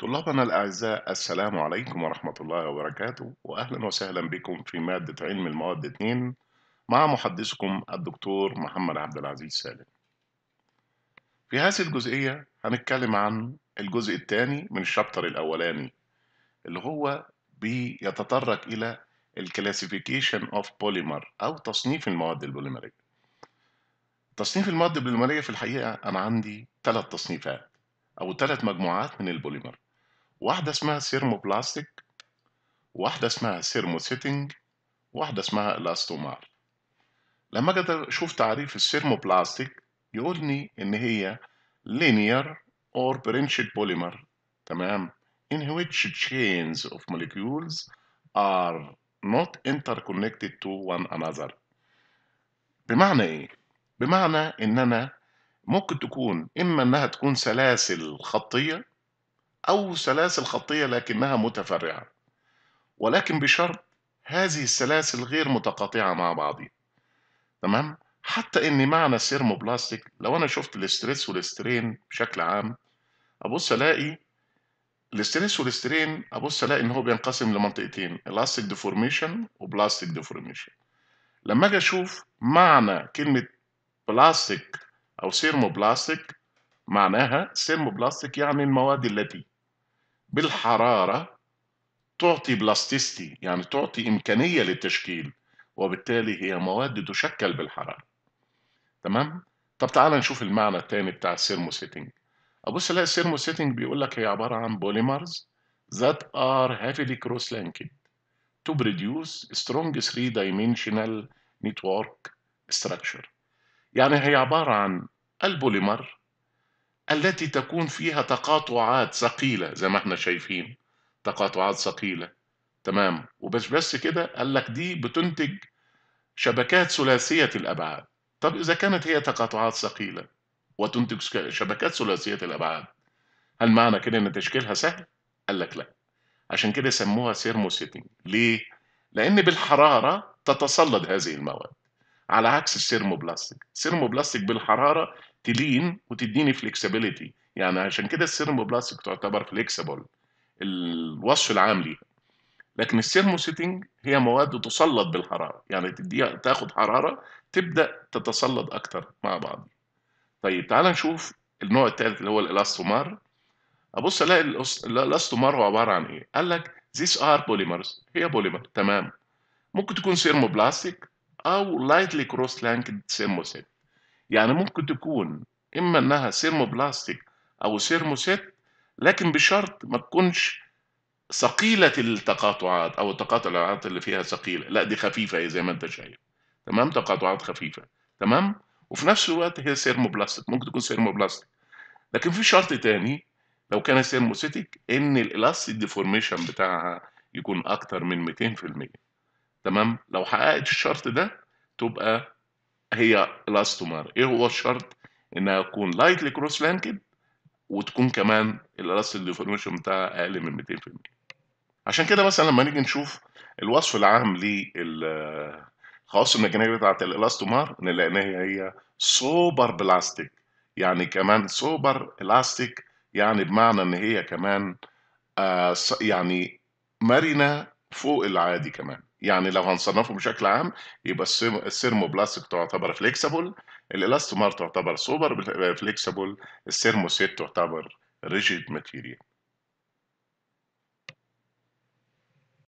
طلابنا الأعزاء السلام عليكم ورحمة الله وبركاته وأهلا وسهلا بكم في مادة علم المواد 2 مع محدثكم الدكتور محمد عبد العزيز سالم في هذه الجزئية هنتكلم عن الجزء الثاني من الشابتر الأولاني اللي هو بيتطرق إلى الكلاسيفيكيشن اوف بوليمر أو تصنيف المواد البوليمرية تصنيف المواد البوليمرية في الحقيقة أنا عندي ثلاث تصنيفات أو ثلاث مجموعات من البوليمر واحدة اسمها سيرمو بلاستيك واحدة اسمها سيرمو سيتنج واحدة اسمها الاستومار لما اجي اشوف تعريف السيرمو بلاستيك يقولني ان هي linear or branched polymer تمام in which chains of molecules are not interconnected to one another بمعنى ايه بمعنى ان انا ممكن تكون اما انها تكون سلاسل خطيه أو سلاسل خطية لكنها متفرعة ولكن بشرط هذه السلاسل غير متقاطعة مع بعضها تمام؟ حتى إن معنى السيرموبلاستيك لو أنا شفت الاسترس والسترين بشكل عام أبص ألاقي الاسترس والسترين أبص ألاقي إن هو بينقسم لمنطقتين الاستيك ديفورميشن وبلاستيك ديفورميشن لما أجي أشوف معنى كلمة بلاستيك أو سيرموبلاستيك معناها سيرموبلاستيك يعني المواد التي بالحرارة تعطي بلاستيستي يعني تعطي إمكانية للتشكيل وبالتالي هي مواد تشكل بالحرارة تمام؟ طب تعال نشوف المعنى الثاني بتاع سيتنج أبص ألاقي سيتنج بيقول لك هي عبارة عن بوليمرز that are heavily cross-linked to produce strong three-dimensional network structure يعني هي عبارة عن البوليمر التي تكون فيها تقاطعات ثقيله زي ما احنا شايفين تقاطعات ثقيله تمام وبس بس كده قال لك دي بتنتج شبكات ثلاثيه الابعاد طب اذا كانت هي تقاطعات ثقيله وتنتج شبكات ثلاثيه الابعاد هل معنى كده ان تشكيلها سهل قال لك لا عشان كده سموها سيرمو سيتنج ليه لان بالحراره تتصلد هذه المواد على عكس السيرمو بلاستيك السيرمو بلاستيك بالحراره تلين وتديني فليكسبيليتي يعني عشان كده السيرمو بلاستيك تعتبر فليكسبل الوصف العام ليها لكن السيرموسيتنج هي مواد تسلط بالحراره يعني تديها تاخد حراره تبدا تتسلط اكتر مع بعض طيب تعال نشوف النوع الثالث اللي هو الالاستومار ابص الاقي الالاستومار هو عباره عن ايه قال لك these are polymers هي بوليمر تمام ممكن تكون سيرمو بلاستيك أو لايتلي كروس لانكد سيرموسيت يعني ممكن تكون إما إنها سيرموبلاستيك أو سيرموسيت لكن بشرط ما تكونش ثقيلة التقاطعات أو التقاطعات اللي فيها ثقيلة لا دي خفيفة هي إيه، زي ما أنت شايف تمام تقاطعات خفيفة تمام وفي نفس الوقت هي سيرموبلاستيك ممكن تكون سيرموبلاستيك لكن في شرط تاني لو كانت سيرموسيتك ان الالاستيك ديفورميشن بتاعها يكون اكتر من 200% تمام لو حققت الشرط ده تبقى هي الاستومر ايه هو الشرط انها تكون لايتلي كروس لانكد وتكون كمان الالاستيك ديفورميشن بتاعها اقل من 200% عشان كده مثلا لما نيجي نشوف الوصف العام للخواص الميكانيكيه بتاعه الالاستومر نلاقي ان هي هي سوبر بلاستيك يعني كمان سوبر الاستيك يعني بمعنى ان هي كمان آه يعني مرنه فوق العادي كمان يعني لو هنصنفه بشكل عام يبقى السيرموبلاستيك تعتبر فليكسبل الالاستومر تعتبر سوبر فليكسبل السيرموسيت تعتبر ريجيد ماتيريال